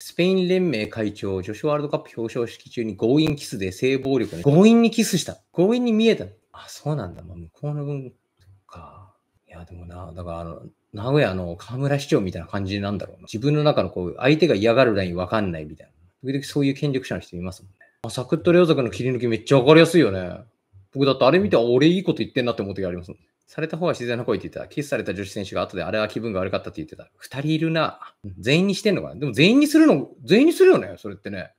スペイン連盟会長、女子ワールドカップ表彰式中に強引キスで性暴力に。強引にキスした。強引に見えた。あ、そうなんだ。まあ、向こうの文か。いや、でもな、だからあの、名古屋の河村市長みたいな感じなんだろうな。自分の中のこう、相手が嫌がるラインわかんないみたいな。時々そういう権力者の人いますもんね。あサクッと両族の切り抜きめっちゃわかりやすいよね。僕だってあれ見て、俺いいこと言ってんなって思う時ありますもんね。された方は自然な声って言ってた。キスされた女子選手が後であれは気分が悪かったって言ってた。二人いるな。全員にしてんのかなでも全員にするの、全員にするよねそれってね。